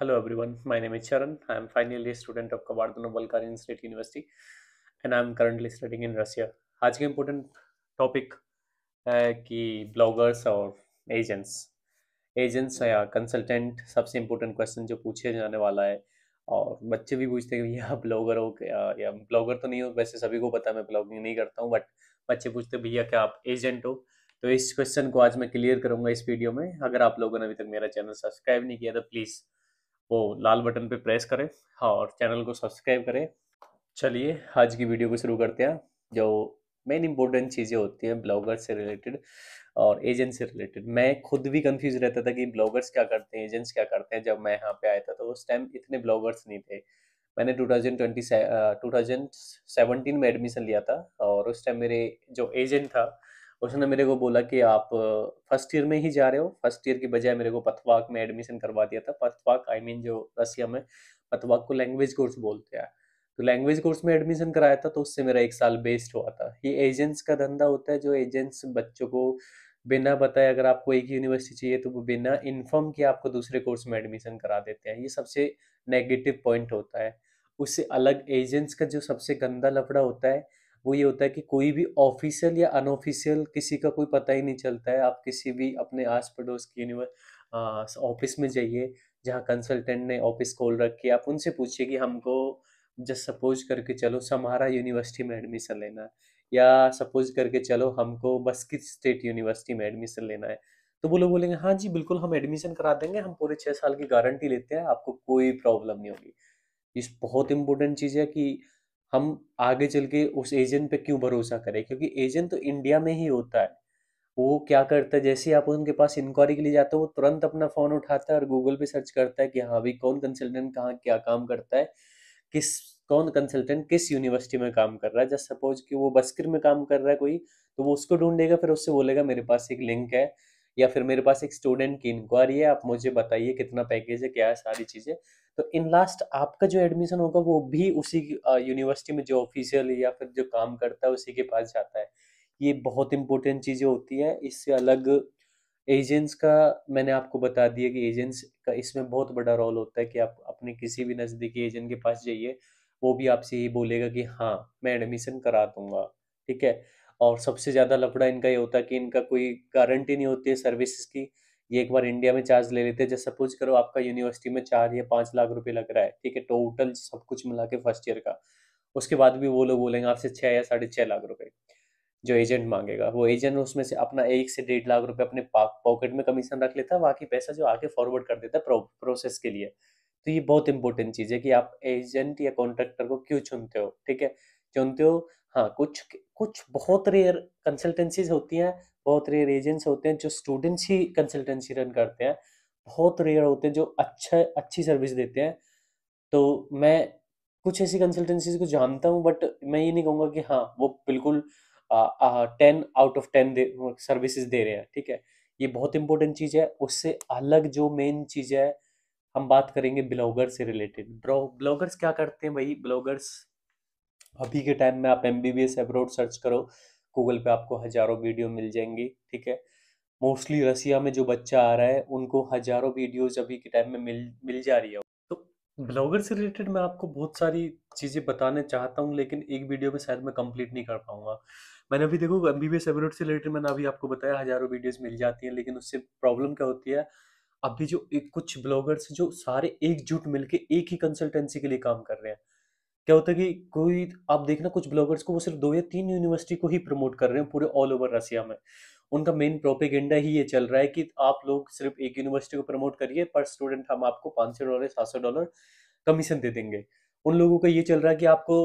Hello everyone, my name is Charan. I am finally a student of Kabardino Balkarian State University and I am currently studying in Russia. आज के important topic है कि bloggers और agents agents या consultant सबसे important question जो पूछे जाने वाला है और बच्चे भी पूछते हैं कि भैया ब्लॉगर हो क्या या ब्लॉगर तो नहीं हो वैसे सभी को पता मैं ब्लॉगिंग नहीं करता हूँ बट बच्चे पूछते भैया क्या आप एजेंट हो तो इस क्वेश्चन को आज मैं क्लियर करूँगा इस वीडियो में अगर आप लोगों ने अभी तक मेरा चैनल सब्सक्राइब नहीं किया तो प्लीज़ वो लाल बटन पे प्रेस करें हाँ, और चैनल को सब्सक्राइब करें चलिए आज की वीडियो को शुरू करते हैं जो मेन इंपॉर्टेंट चीज़ें होती हैं ब्लॉगर्स से रिलेटेड और एजेंट से रिलेटेड मैं खुद भी कंफ्यूज रहता था कि ब्लॉगर्स क्या करते हैं एजेंट्स क्या करते हैं जब मैं यहाँ पे आया था तो उस टाइम इतने ब्लॉगर्स नहीं थे मैंने टू थाउजेंड 2017 में एडमिशन लिया था और उस टाइम मेरे जो एजेंट था उसने मेरे को बोला कि आप फर्स्ट ईयर में ही जा रहे हो फर्स्ट ईयर की बजाय मेरे को पथवाक में एडमिशन करवा दिया था पथवाक आई मीन जो रसिया में पथवाक को लैंग्वेज कोर्स बोलते हैं तो लैंग्वेज कोर्स में एडमिशन कराया था तो उससे मेरा एक साल वेस्ट हुआ था ये एजेंट्स का धंधा होता है जो एजेंट्स बच्चों को बिना बताए अगर आपको एक यूनिवर्सिटी चाहिए तो वो बिना इन्फॉर्म किए आपको दूसरे कोर्स में एडमिशन करा देते हैं ये सबसे नेगेटिव पॉइंट होता है उससे अलग एजेंट्स का जो सबसे गंदा लफड़ा होता है वो ये होता है कि कोई भी ऑफिशियल या अनऑफिशियल किसी का कोई पता ही नहीं चलता है आप किसी भी अपने आस पड़ोस की यूनिवर्स ऑफिस में जाइए जहाँ कंसल्टेंट ने ऑफिस खोल रखी है आप उनसे पूछिए कि हमको जस्ट सपोज करके चलो समारा यूनिवर्सिटी में एडमिशन लेना है या सपोज करके चलो हमको बस्कित स्टेट यूनिवर्सिटी में एडमिशन लेना है तो वो लोग बोलेंगे हाँ जी बिल्कुल हम एडमिशन करा देंगे हम पूरे छः साल की गारंटी लेते हैं आपको कोई प्रॉब्लम नहीं होगी इस बहुत इंपॉर्टेंट चीज़ है कि हम आगे चल के उस एजेंट पे क्यों भरोसा करें क्योंकि एजेंट तो इंडिया में ही होता है वो क्या करता है जैसे आप उनके पास इंक्वायरी के लिए जाते हो वो तुरंत अपना फ़ोन उठाता है और गूगल पे सर्च करता है कि हाँ भाई कौन कंसल्टेंट कहाँ क्या काम करता है किस कौन कंसल्टेंट किस यूनिवर्सिटी में काम कर रहा है जस्ट सपोज कि वो बस्कर में काम कर रहा है कोई तो वो उसको ढूंढेगा फिर उससे बोलेगा मेरे पास एक लिंक है या फिर मेरे पास एक स्टूडेंट की इंक्वायरी है आप मुझे बताइए कितना पैकेज है क्या है सारी चीज़ें तो इन लास्ट आपका जो एडमिशन होगा वो भी उसी यूनिवर्सिटी में जो ऑफिशियल या फिर जो काम करता है उसी के पास जाता है ये बहुत इंपॉर्टेंट चीज़ें होती है इससे अलग एजेंट्स का मैंने आपको बता दिया कि एजेंट्स का इसमें बहुत बड़ा रोल होता है कि आप अपने किसी भी नज़दीकी एजेंट के पास जाइए वो भी आपसे ये बोलेगा कि हाँ मैं एडमिशन करा दूंगा ठीक है और सबसे ज़्यादा लफड़ा इनका ये होता है कि इनका कोई गारंटी नहीं होती है सर्विसेज की ये एक बार इंडिया में चार्ज ले लेते हैं जैसे सपोज करो आपका यूनिवर्सिटी में चार या पांच लाख रुपए लग रहा है ठीक है टोटल सब कुछ मिला के फर्स्ट ईयर का उसके बाद भी वो लोग बोलेंगे आपसे छह या साढ़े छह लाख रुपए जो एजेंट मांगेगा वो एजेंट उसमें से अपना एक से डेढ़ लाख रुपए अपने पॉकेट में कमीशन रख लेता है बाकी पैसा जो आगे फॉरवर्ड कर देता है प्रो, प्रोसेस के लिए तो ये बहुत इंपॉर्टेंट चीज़ है कि आप एजेंट या कॉन्ट्रेक्टर को क्यों चुनते हो ठीक है चुनते हो हाँ कुछ कुछ बहुत रेयर कंसल्टेंसीज होती हैं बहुत रेयर एजेंट्स होते हैं जो स्टूडेंट्स ही कंसल्टेंसी रन करते हैं बहुत रेयर होते हैं जो अच्छा अच्छी सर्विस देते हैं तो मैं कुछ ऐसी कंसल्टेंसीज को जानता हूँ बट मैं ये नहीं कहूँगा कि हाँ वो बिल्कुल ten out of ten services दे रहे हैं ठीक है ये बहुत इंपॉर्टेंट चीज़ है उससे अलग जो मेन चीज़ है हम बात करेंगे ब्लॉगर से रिलेटेड ब्लॉगर्स क्या करते हैं भाई ब्लॉगर्स अभी के टाइम में आप M B B S abroad search करो गूगल पे आपको हज़ारों वीडियो मिल जाएंगी ठीक है मोस्टली रसिया में जो बच्चा आ रहा है उनको हज़ारों वीडियोज अभी के टाइम में मिल मिल जा रही है तो ब्लॉगर से रिलेटेड मैं आपको बहुत सारी चीज़ें बताने चाहता हूँ लेकिन एक वीडियो में शायद मैं कंप्लीट नहीं कर पाऊंगा मैंने अभी देखो M B B S abroad से रिलेटेड मैंने अभी आपको बताया हज़ारों वीडियोज़ मिल जाती हैं लेकिन उससे प्रॉब्लम क्या होती है अभी जो एक कुछ ब्लॉगर्स जो सारे एकजुट मिलके एक ही कंसल्टेंसी के लिए काम कर रहे हैं क्या होता है कि कोई आप देखना कुछ ब्लॉगर्स को वो सिर्फ दो या तीन यूनिवर्सिटी को ही प्रमोट कर रहे हैं पूरे ऑल ओवर रसिया में उनका मेन प्रोपेगेंडा ही ये चल रहा है कि आप लोग सिर्फ एक यूनिवर्सिटी को प्रमोट करिए पर स्टूडेंट हम आपको पाँच सौ डॉलर सात सौ डॉलर कमीशन दे देंगे उन लोगों का ये चल रहा है कि आपको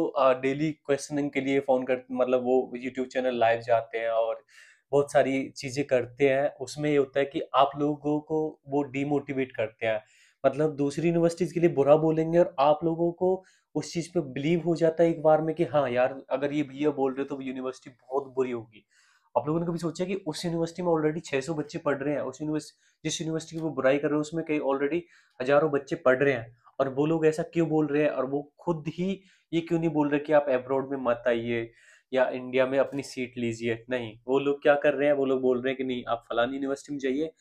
डेली क्वेश्चनिंग के लिए फ़ोन कर मतलब वो यूट्यूब चैनल लाइव जाते हैं और बहुत सारी चीज़ें करते हैं उसमें ये होता है कि आप लोगों को वो डीमोटिवेट करते हैं मतलब दूसरी यूनिवर्सिटीज़ के लिए बुरा बोलेंगे और आप लोगों को उस चीज़ पे बिलीव हो जाता है एक बार में कि हाँ यार अगर ये भैया बोल रहे हो तो यूनिवर्सिटी बहुत बुरी होगी आप लोगों ने कभी सोचा कि उस यूनिवर्सिटी में ऑलरेडी 600 बच्चे पढ़ रहे हैं उस यूनिवर्सिटी जिस यूनिवर्सिटी की वो बुराई कर रहे हैं उसमें कई ऑलरेडी हजारों बच्चे पढ़ रहे हैं और वो लोग ऐसा क्यों बोल रहे हैं और वो खुद ही ये क्यों नहीं बोल रहे कि आप एब्रॉड में मत आइए या इंडिया में अपनी सीट लीजिए नहीं वो लोग क्या कर रहे हैं वो लोग बोल रहे हैं कि नहीं आप फलानी यूनिवर्सिटी में जाइए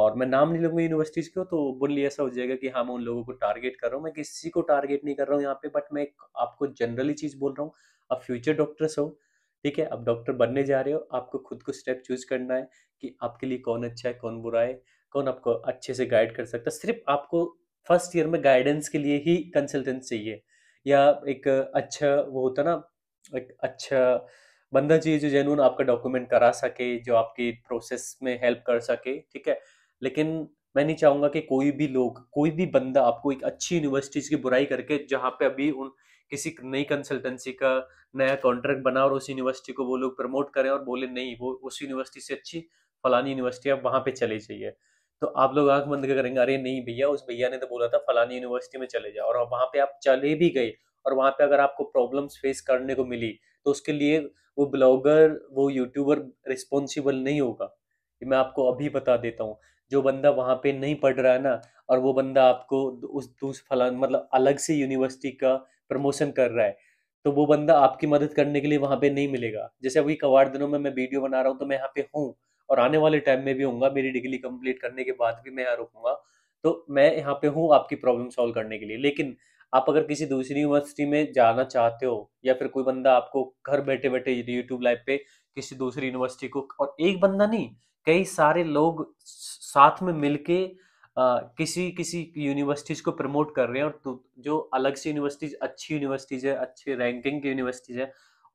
और मैं नाम नहीं लूंगा यूनिवर्सिटीज़ को तो बोलिए ऐसा हो जाएगा कि हाँ मैं उन लोगों को टारगेट कर रहा हूँ मैं किसी को टारगेट नहीं कर रहा हूँ यहाँ पे बट मैं आपको जनरली चीज़ बोल रहा हूँ आप फ्यूचर डॉक्टर्स हो ठीक है आप डॉक्टर बनने जा रहे हो आपको खुद को स्टेप चूज करना है कि आपके लिए कौन अच्छा है कौन बुरा है कौन आपको अच्छे से गाइड कर सकता है सिर्फ आपको फर्स्ट ईयर में गाइडेंस के लिए ही कंसल्टेंट चाहिए या एक अच्छा वो होता ना एक अच्छा बंदा चाहिए जो जेनून आपका डॉक्यूमेंट करा सके जो आपकी प्रोसेस में हेल्प कर सके ठीक है लेकिन मैं नहीं चाहूंगा कि कोई भी लोग कोई भी बंदा आपको एक अच्छी यूनिवर्सिटीज की बुराई करके जहाँ पे अभी उन किसी नई कंसल्टेंसी का नया कॉन्ट्रैक्ट बना और उस यूनिवर्सिटी को वो लोग प्रमोट करें और बोले नहीं वो उस यूनिवर्सिटी से अच्छी फलानी यूनिवर्सिटी आप वहाँ पे चले जाइए तो आप लोग आंख बंद करेंगे अरे नहीं भैया उस भैया ने तो बोला था फलानी यूनिवर्सिटी में चले जाओ और वहाँ पे आप चले भी गए और वहाँ पे अगर आपको प्रॉब्लम्स फेस करने को मिली तो उसके लिए वो ब्लॉगर वो यूट्यूबर रिस्पॉन्सिबल नहीं होगा मैं आपको अभी बता देता हूँ जो बंदा वहाँ पे नहीं पढ़ रहा है ना और वो बंदा आपको उस दूस फलान मतलब अलग से यूनिवर्सिटी का प्रमोशन कर रहा है तो वो बंदा आपकी मदद करने के लिए वहाँ पे नहीं मिलेगा जैसे अभी कवाड़ दिनों में मैं वीडियो बना रहा हूँ तो मैं यहाँ पे हूँ और आने वाले टाइम में भी हूँ मेरी डिग्री कंप्लीट करने के बाद भी मैं यहाँ रुकूंगा तो मैं यहाँ पे हूँ आपकी प्रॉब्लम सॉल्व करने के लिए लेकिन आप अगर किसी दूसरी यूनिवर्सिटी में जाना चाहते हो या फिर कोई बंदा आपको घर बैठे बैठे यूट्यूब लाइव पे किसी दूसरी यूनिवर्सिटी को और एक बंदा नहीं कई सारे लोग साथ में मिलके Uh, किसी किसी यूनिवर्सिटीज को प्रमोट कर रहे हैं और जो अलग से यूनिवर्सिटीज अच्छी यूनिवर्सिटीज है अच्छे रैंकिंग की यूनिवर्सिटीज है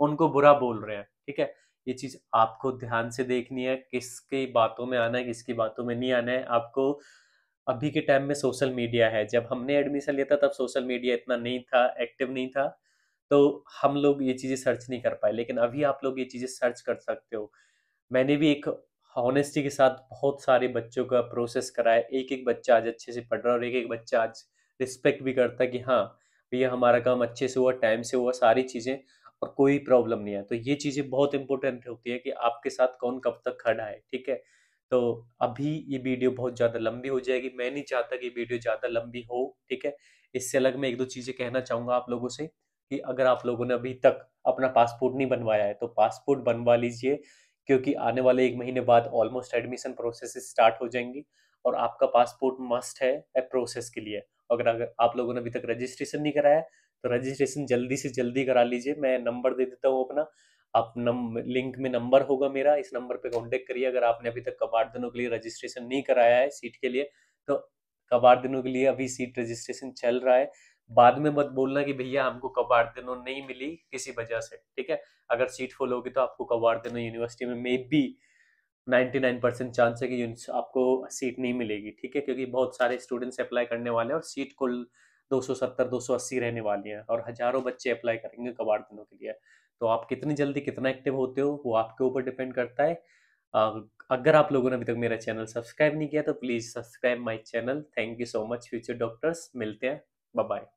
उनको बुरा बोल रहे हैं ठीक है ये चीज आपको ध्यान से देखनी है किसकी बातों में आना है किसकी बातों में नहीं आना है आपको अभी के टाइम में सोशल मीडिया है जब हमने एडमिशन लिया था तब सोशल मीडिया इतना नहीं था एक्टिव नहीं था तो हम लोग ये चीज़ें सर्च नहीं कर पाए लेकिन अभी आप लोग ये चीज़ें सर्च कर सकते हो मैंने भी एक ऑनेस्टी के साथ बहुत सारे बच्चों का प्रोसेस कराया एक एक बच्चा आज अच्छे से पढ़ रहा है और एक एक बच्चा आज रिस्पेक्ट भी करता है कि हाँ भैया हमारा काम अच्छे से हुआ टाइम से हुआ सारी चीज़ें और कोई प्रॉब्लम नहीं है तो ये चीज़ें बहुत इंपॉर्टेंट होती है कि आपके साथ कौन कब तक खड़ा है ठीक है तो अभी ये वीडियो बहुत ज़्यादा लंबी हो जाएगी मैं नहीं चाहता कि वीडियो ज़्यादा लंबी हो ठीक है इससे अलग मैं एक दो चीज़ें कहना चाहूँगा आप लोगों से कि अगर आप लोगों ने अभी तक अपना पासपोर्ट नहीं बनवाया है तो पासपोर्ट बनवा लीजिए क्योंकि आने वाले एक महीने बाद ऑलमोस्ट एडमिशन प्रोसेस स्टार्ट हो जाएंगी और आपका पासपोर्ट मस्ट है प्रोसेस के लिए अगर अगर आप लोगों ने अभी तक रजिस्ट्रेशन नहीं कराया तो रजिस्ट्रेशन जल्दी से जल्दी करा लीजिए मैं नंबर दे देता हूँ अपना आप नम लिंक में नंबर होगा मेरा इस नंबर पे कांटेक्ट करिए अगर आपने अभी तक कबाड़ दिनों के लिए रजिस्ट्रेशन नहीं कराया है सीट के लिए तो कबाड़ दिनों के लिए अभी सीट रजिस्ट्रेशन चल रहा है बाद में मत बोलना कि भैया हमको कबाड़ देनो नहीं मिली किसी वजह से ठीक है अगर सीट फुल होगी तो आपको कबाड़ देनो यूनिवर्सिटी में maybe nine percent chance है कि आपको सीट नहीं मिलेगी ठीक है क्योंकि बहुत सारे स्टूडेंट्स अप्लाई करने वाले हैं और सीट कुल दो सौ अस्सी रहने वाली हैं और हजारों बच्चे अप्लाई करेंगे कबाड़ दिनों के लिए तो आप कितनी जल्दी कितना एक्टिव होते हो वो आपके ऊपर डिपेंड करता है अगर आप लोगों ने अभी तक मेरा चैनल सब्सक्राइब नहीं किया तो please subscribe my channel thank you so much future doctors मिलते हैं बाय